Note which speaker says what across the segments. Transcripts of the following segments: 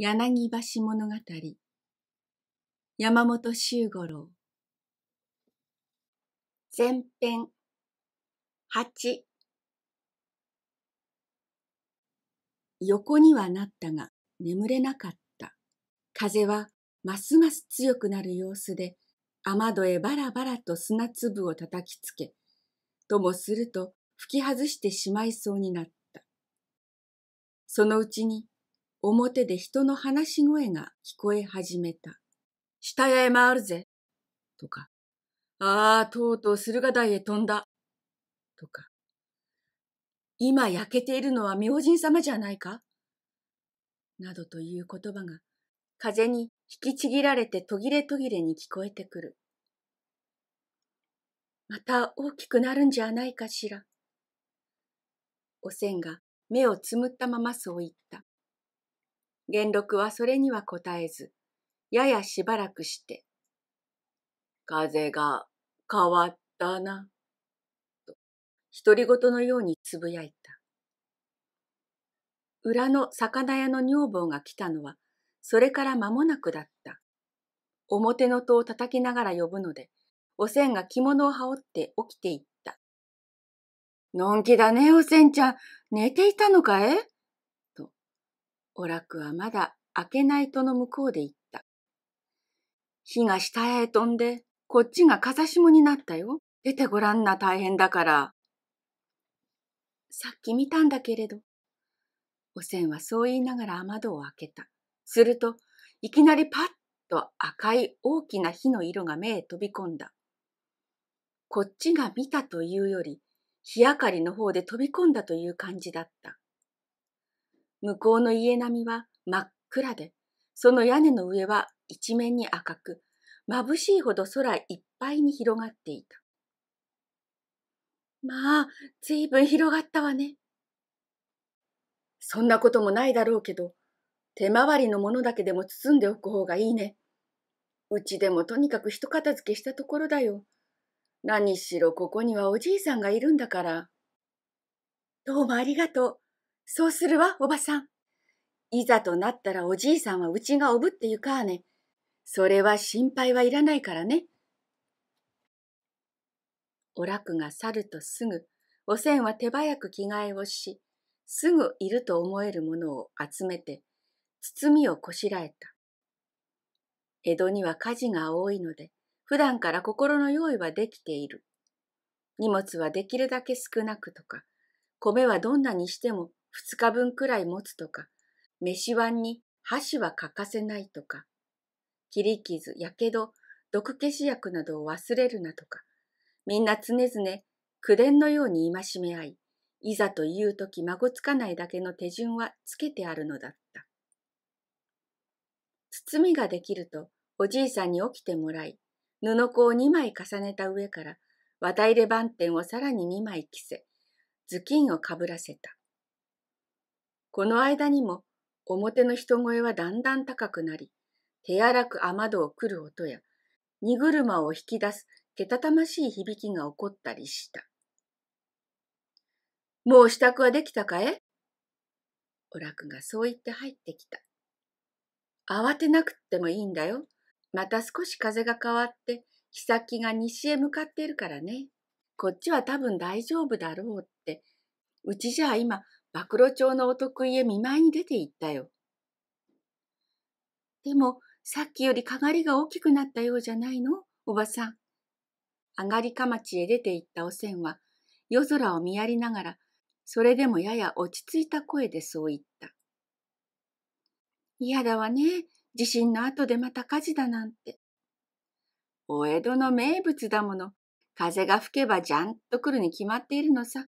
Speaker 1: 柳橋物語山本周五郎前編八横にはなったが眠れなかった風はますます強くなる様子で雨戸へバラバラと砂粒を叩きつけともすると吹き外してしまいそうになったそのうちに表で人の話し声が聞こえ始めた。下屋へ回るぜ。とか、ああ、とうとう駿河台へ飛んだ。とか、今焼けているのは明神様じゃないかなどという言葉が風に引きちぎられて途切れ途切れに聞こえてくる。また大きくなるんじゃないかしら。おせんが目をつむったままそう言った。元禄はそれには答えず、ややしばらくして、風が変わったな、と、独り言のようにつぶやいた。裏の魚屋の女房が来たのは、それから間もなくだった。表の戸を叩きながら呼ぶので、おせんが着物を羽織って起きていった。のんきだね、おせんちゃん。寝ていたのかえお楽はまだ開けないとの向こうで言った。火が下へ飛んで、こっちが風下になったよ。出てごらんな大変だから。さっき見たんだけれど。おせんはそう言いながら雨戸を開けた。すると、いきなりパッと赤い大きな火の色が目へ飛び込んだ。こっちが見たというより、日明かりの方で飛び込んだという感じだった。向こうの家並みは真っ暗で、その屋根の上は一面に赤く、眩しいほど空いっぱいに広がっていた。まあ、ずいぶん広がったわね。そんなこともないだろうけど、手回りのものだけでも包んでおく方がいいね。うちでもとにかく一片付けしたところだよ。何しろここにはおじいさんがいるんだから。どうもありがとう。そうするわ、おばさん。いざとなったらおじいさんはうちがおぶってゆかあね。それは心配はいらないからね。お楽が去るとすぐ、おせんは手早く着替えをし、すぐいると思えるものを集めて、包みをこしらえた。江戸には火事が多いので、普段から心の用意はできている。荷物はできるだけ少なくとか、米はどんなにしても2日分くらい持つとか、飯碗に箸は欠かせないとか、切り傷、やけど、毒消し薬などを忘れるなとか、みんな常々口伝のように戒め合い、いざという時孫つかないだけの手順はつけてあるのだった。包みができるとおじいさんに起きてもらい、布子を2枚重ねた上から、綿入れ番点をさらに2枚着せ、頭巾をかぶらせた。この間にも表の人声はだんだん高くなり、手荒く雨戸をくる音や、荷車を引き出すけたたましい響きが起こったりした。もう支度はできたかえお楽がそう言って入ってきた。慌てなくってもいいんだよ。また少し風が変わって、日先が西へ向かっているからね。こっちは多分大丈夫だろうって。うちじゃ今、暴露町のお得意へ見舞いに出て行ったよ。でも、さっきよりかがりが大きくなったようじゃないのおばさん。上がりかまちへ出て行ったおせんは、夜空を見やりながら、それでもやや落ち着いた声でそう言った。嫌だわね。地震の後でまた火事だなんて。お江戸の名物だもの。風が吹けばじゃんと来るに決まっているのさ。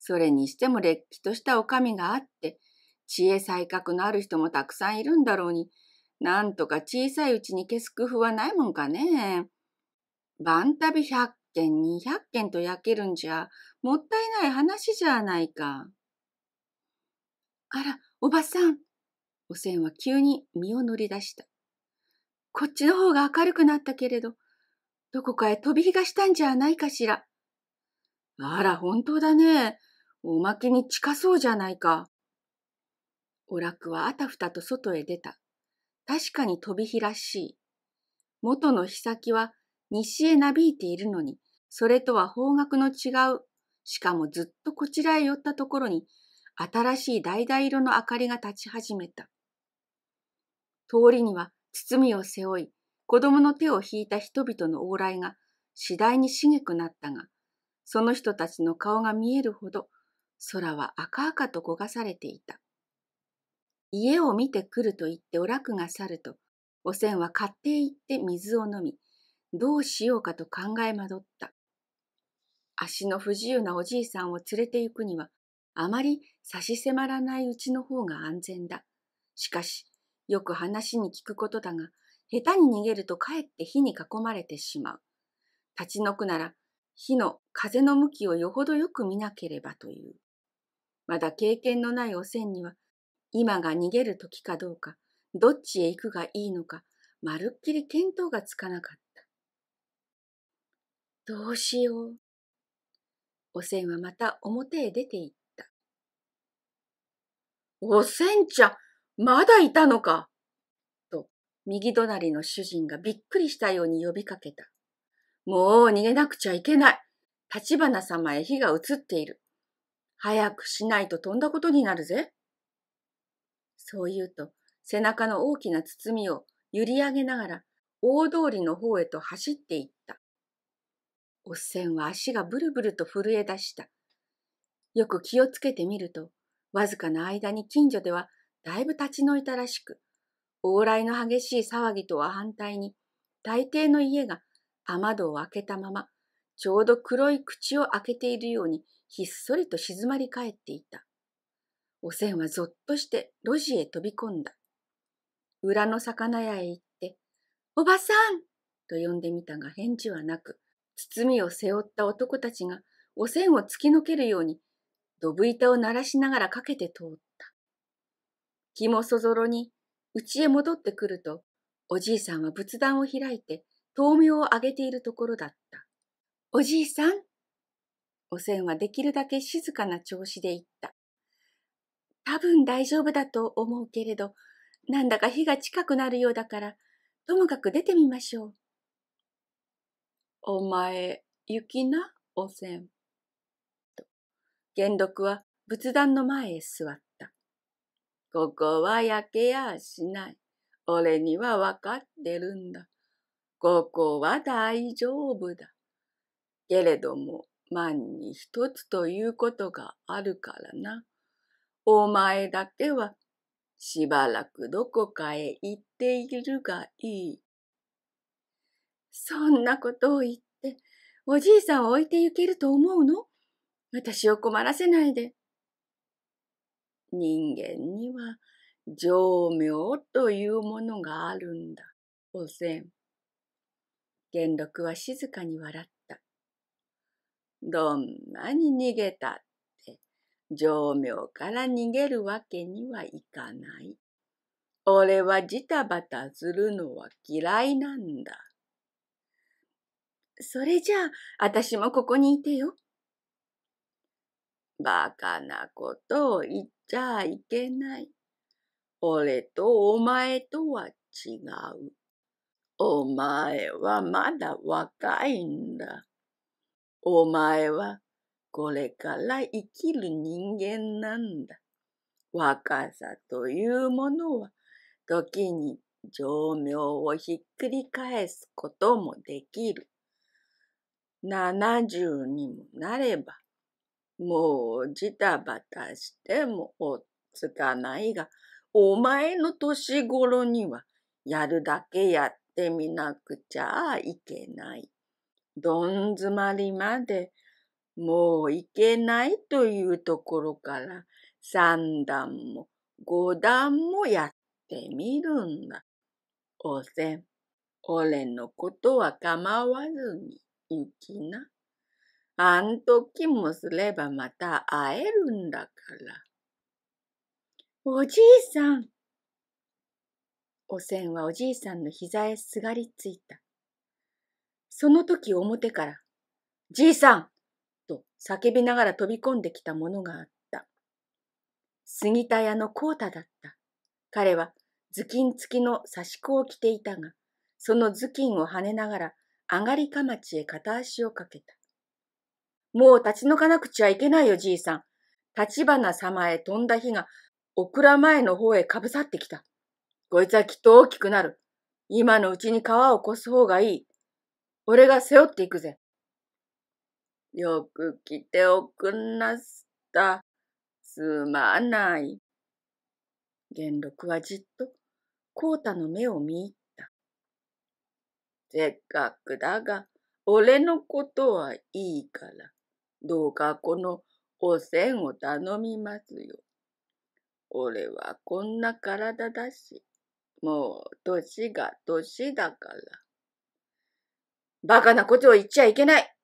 Speaker 1: それにしてもれっきとしたお上があって、知恵才覚のある人もたくさんいるんだろうに、なんとか小さいうちに消す工夫はないもんかね。晩旅百0件、二百件と焼けるんじゃ、もったいない話じゃないか。あら、おばさん。おせんは急に身を乗り出した。こっちの方が明るくなったけれど、どこかへ飛び火がしたんじゃないかしら。あら、本当だね。おまけに近そうじゃないか。お楽はあたふたと外へ出た。確かに飛び火らしい。元の日先は西へなびいているのに、それとは方角の違う、しかもずっとこちらへ寄ったところに、新しい橙色の明かりが立ち始めた。通りには包みを背負い、子供の手を引いた人々の往来が次第にしげくなったが、その人たちの顔が見えるほど空は赤々と焦がされていた。家を見てくると言ってお楽が去ると、おせんは買って行って水を飲み、どうしようかと考え惑った。足の不自由なおじいさんを連れて行くには、あまり差し迫らないうちの方が安全だ。しかし、よく話に聞くことだが、下手に逃げるとかえって火に囲まれてしまう。立ち退くなら、火の風の向きをよほどよく見なければという。まだ経験のないおせんには、今が逃げる時かどうか、どっちへ行くがいいのか、まるっきり見当がつかなかった。どうしよう。おせんはまた表へ出て行った。おせんちゃん、まだいたのかと、右隣の主人がびっくりしたように呼びかけた。もう逃げなくちゃいけない。立花様へ火が移っている。早くしないと飛んだことになるぜ。そう言うと、背中の大きな包みを揺り上げながら、大通りの方へと走っていった。おっせんは足がブルブルと震え出した。よく気をつけてみると、わずかな間に近所ではだいぶ立ち退いたらしく、往来の激しい騒ぎとは反対に、大抵の家が雨戸を開けたままちょうど黒い口を開けているようにひっそりと静まり返っていた。おせんはぞっとして路地へ飛び込んだ。裏の魚屋へ行って、おばさんと呼んでみたが返事はなく、包みを背負った男たちがおせんを突きのけるように、どぶ板を鳴らしながらかけて通った。気もそぞろに、家へ戻ってくると、おじいさんは仏壇を開いて、豆苗をあげているところだった。おじいさん。おせんはできるだけ静かな調子で言った。多分大丈夫だと思うけれど、なんだか日が近くなるようだから、ともかく出てみましょう。お前、行きな、おせん。と、玄禄は仏壇の前へ座った。ここは焼けやしない。俺にはわかってるんだ。ここは大丈夫だ。けれども万に一つということがあるからな。お前だけはしばらくどこかへ行っているがいい。そんなことを言って、おじいさんを置いて行けると思うの私を困らせないで。人間には情名というものがあるんだ、おせん。元禄は静かに笑っどんなに逃げたって、上明から逃げるわけにはいかない。俺はジタバタするのは嫌いなんだ。それじゃあ、私もここにいてよ。バカなことを言っちゃいけない。俺とお前とは違う。お前はまだ若いんだ。お前はこれから生きる人間なんだ。若さというものは時に情名をひっくり返すこともできる。七十にもなれば、もうジタバタしても追っつかないが、お前の年頃にはやるだけやってみなくちゃいけない。どん詰まりまでもういけないというところから三段も五段もやってみるんだ。おせん、俺のことは構わずに行きな。あん時もすればまた会えるんだから。おじいさん。おせんはおじいさんの膝へすがりついた。その時表から、じいさんと叫びながら飛び込んできたものがあった。杉田屋の孝太だった。彼は頭巾付きの刺し子を着ていたが、その頭巾を跳ねながら上がりかまちへ片足をかけた。もう立ち退かなくちゃいけないよ、じいさん。立花様へ飛んだ火が、お蔵前の方へかぶさってきた。こいつはきっと大きくなる。今のうちに川を越す方がいい。俺が背負っていくぜ。よく来ておくんなすった。すまない。元禄はじっと、こうたの目を見入った。せっかくだが、俺のことはいいから、どうかこのおせんを頼みますよ。俺はこんな体だし、もう年が年だから。バカなことを言っちゃいけない。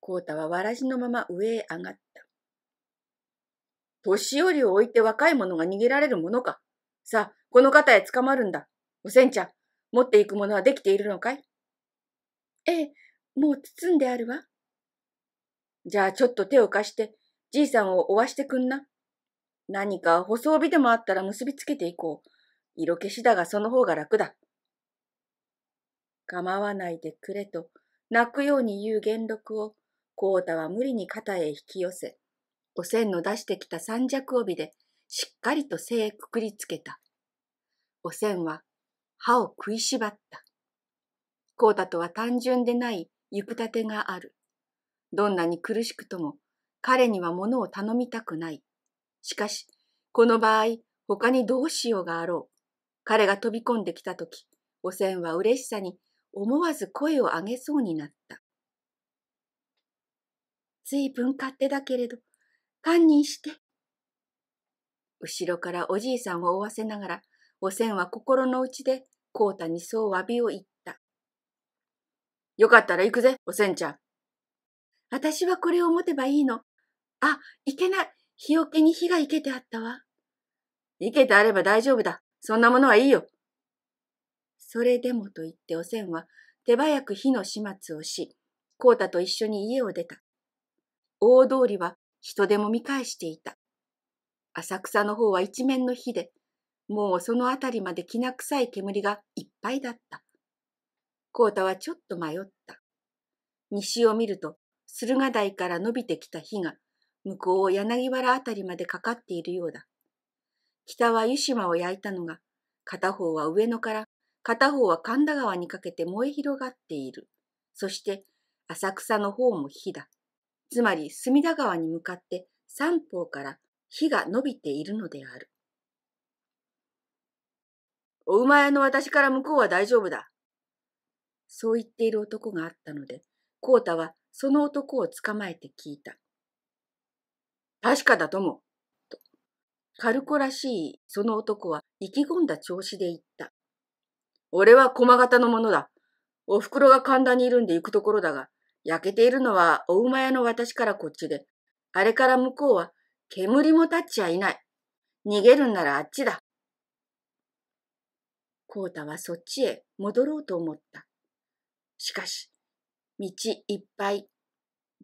Speaker 1: コウタはわらじのまま上へ上がった。年寄りを置いて若い者が逃げられるものか。さあ、この方へ捕まるんだ。おせんちゃん、持っていくものはできているのかいええ、もう包んであるわ。じゃあちょっと手を貸して、じいさんを追わしてくんな。何か細帯でもあったら結びつけていこう。色消しだがその方が楽だ。構わないでくれと泣くように言う元禄を浩太は無理に肩へ引き寄せおせんの出してきた三尺帯でしっかりと背へくくりつけたおせんは歯を食いしばった浩太とは単純でない行くたてがあるどんなに苦しくとも彼には物を頼みたくないしかしこの場合他にどうしようがあろう彼が飛び込んできた時おせんは嬉しさに思わず声を上げそうになった。ずいぶん勝手だけれど、堪忍して。後ろからおじいさんを追わせながら、おせんは心の内でこうたにそう詫びを言った。よかったら行くぜ、おせんちゃん。私はこれを持てばいいの。あ、いけない。日よけに火がいけてあったわ。いけてあれば大丈夫だ。そんなものはいいよ。それでもと言っておせんは手早く火の始末をし、コ太と一緒に家を出た。大通りは人でも見返していた。浅草の方は一面の火で、もうその辺りまできな臭い煙がいっぱいだった。コ太はちょっと迷った。西を見ると、駿河台から伸びてきた火が、向こう柳原辺りまでかかっているようだ。北は湯島を焼いたのが、片方は上野から片方は神田川にかけて燃え広がっている。そして浅草の方も火だ。つまり隅田川に向かって三方から火が伸びているのである。お馬屋の私から向こうは大丈夫だ。そう言っている男があったので、浩太はその男を捕まえて聞いた。確かだとも。と。カルコらしいその男は意気込んだ調子で言った。俺は駒形のものだ。お袋が神田にいるんで行くところだが、焼けているのはお馬屋の私からこっちで、あれから向こうは煙も立っちゃいない。逃げるんならあっちだ。コータはそっちへ戻ろうと思った。しかし、道いっぱい、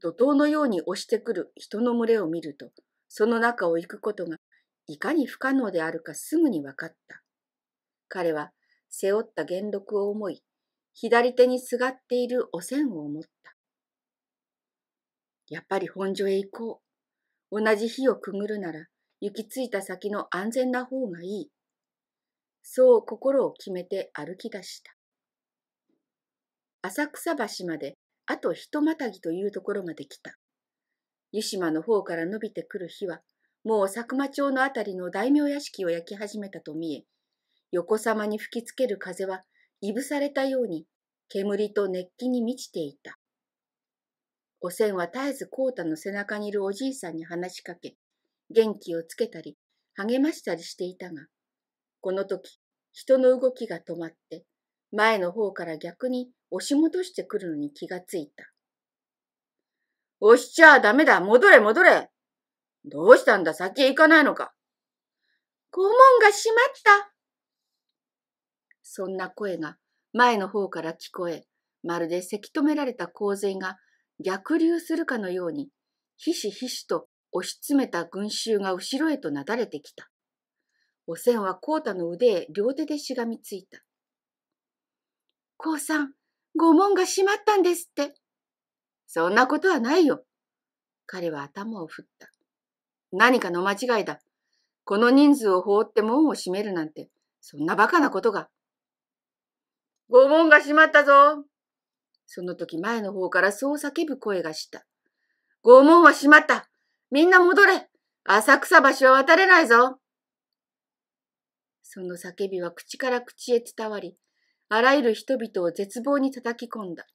Speaker 1: 怒涛のように押してくる人の群れを見ると、その中を行くことがいかに不可能であるかすぐに分かった。彼は背負った元禄を思い、左手にすがっているおせを思った。やっぱり本所へ行こう。同じ火をくぐるなら、行き着いた先の安全な方がいい。そう心を決めて歩き出した。浅草橋まであと一またぎというところまで来た。湯島の方から伸びてくる火は、もう佐久間町の辺りの大名屋敷を焼き始めたと見え、横さまに吹きつける風はいぶされたように煙と熱気に満ちていた。おせんは絶えずー太の背中にいるおじいさんに話しかけ、元気をつけたり、励ましたりしていたが、この時、人の動きが止まって、前の方から逆に押し戻してくるのに気がついた。押しちゃダメだ戻れ戻れどうしたんだ先へ行かないのか。拷問が閉まったそんな声が前の方から聞こえ、まるでせき止められた洪水が逆流するかのように、ひしひしと押し詰めた群衆が後ろへとなだれてきた。おせんは浩太の腕へ両手でしがみついた。こうさん、御門が閉まったんですって。そんなことはないよ。彼は頭を振った。何かの間違いだ。この人数を放って門を閉めるなんて、そんなバカなことが。御門が閉まったぞ。その時前の方からそう叫ぶ声がした。御門は閉まった。みんな戻れ。浅草橋は渡れないぞ。その叫びは口から口へ伝わり、あらゆる人々を絶望に叩き込んだ。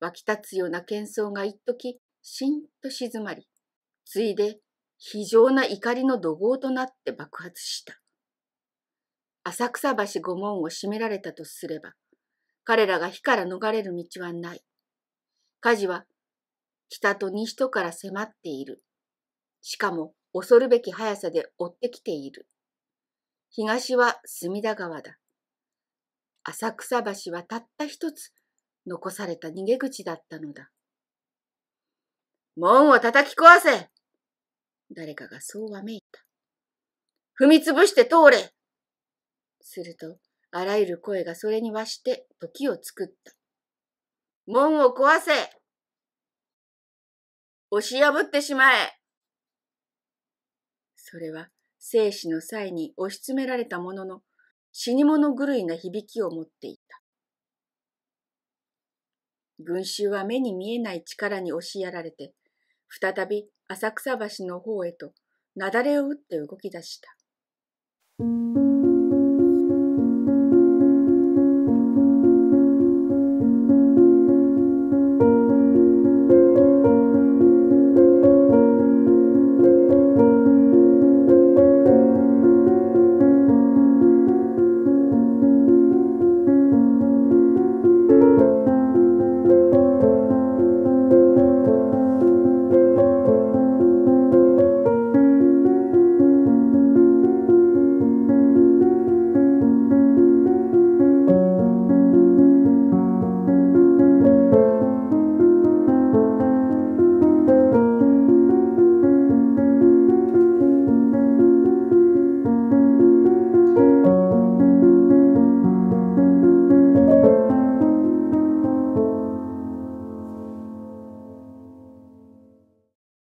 Speaker 1: 湧き立つような喧騒が一時、しんと静まり、ついで非常な怒りの怒号となって爆発した。浅草橋御門を閉められたとすれば、彼らが火から逃れる道はない。火事は北と西とから迫っている。しかも恐るべき速さで追ってきている。東は隅田川だ。浅草橋はたった一つ残された逃げ口だったのだ。門を叩き壊せ誰かがそうわめいた。踏みつぶして通れすると、あらゆる声がそれに和して時を作った。門を壊せ押し破ってしまえそれは生死の際に押し詰められたものの死に物狂いな響きを持っていた。群衆は目に見えない力に押しやられて、再び浅草橋の方へと雪崩を打って動き出した。